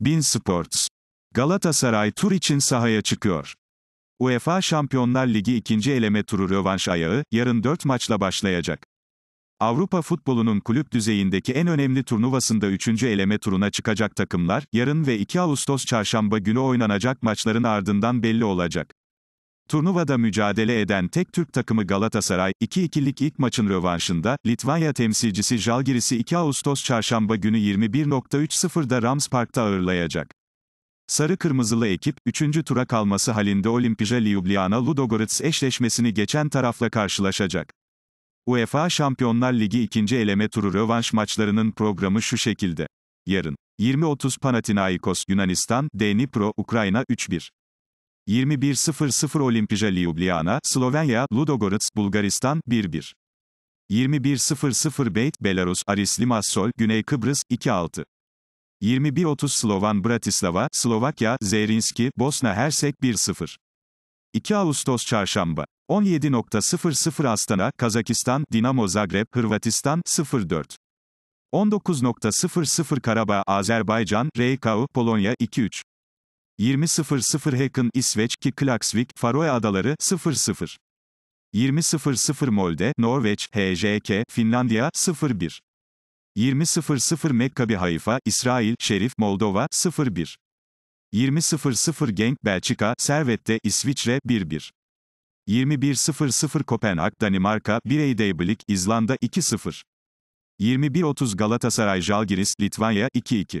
Bin Sports. Galatasaray tur için sahaya çıkıyor. UEFA Şampiyonlar Ligi ikinci eleme turu rövanş ayağı, yarın 4 maçla başlayacak. Avrupa futbolunun kulüp düzeyindeki en önemli turnuvasında 3. eleme turuna çıkacak takımlar, yarın ve 2 Ağustos çarşamba günü oynanacak maçların ardından belli olacak. Turnuvada mücadele eden tek Türk takımı Galatasaray, 2-2'lik ilk maçın rövanşında, Litvanya temsilcisi Jalgiris'i 2 Ağustos çarşamba günü 21.30'da Rams Park'ta ağırlayacak. Sarı Kırmızılı ekip, 3. tura kalması halinde Olimpija Ljubljana Ludogorets eşleşmesini geçen tarafla karşılaşacak. UEFA Şampiyonlar Ligi 2. eleme turu rövanş maçlarının programı şu şekilde. Yarın, 20.30 Panathinaikos Yunanistan, Dnipro, Ukrayna 3-1. 21.00 Olimpija Ljubljana, Slovenya, Ludogorets, Bulgaristan, 1-1. 21.00 Beyt, Belarus, Aris Limassol, Güney Kıbrıs, 2-6. 21.30 Slovan Bratislava, Slovakya, Zerinski, Bosna Hersek 1-0. 2 Ağustos Çarşamba. 17.00 Astana, Kazakistan, Dinamo Zagreb, Hırvatistan, 0-4. 19.00 Karabağ, Azerbaycan, RKU, Polonya, 2-3. 20.00 Haken İsveç ki Klaksvik, Faroe Adaları, 00. 20.00 Molde, Norveç, HJK, Finlandiya, 01. 20.00 Mekkabi Hayfa, İsrail, Şerif, Moldova, 01. 20.00 Genk, Belçika, Servette, İsviçre, 11. 21.00 Kopenhag, Danimarka, Bireydeybilik, İzlanda, 2-0. 21.30 Galatasaray Jalgiris, Litvanya, 22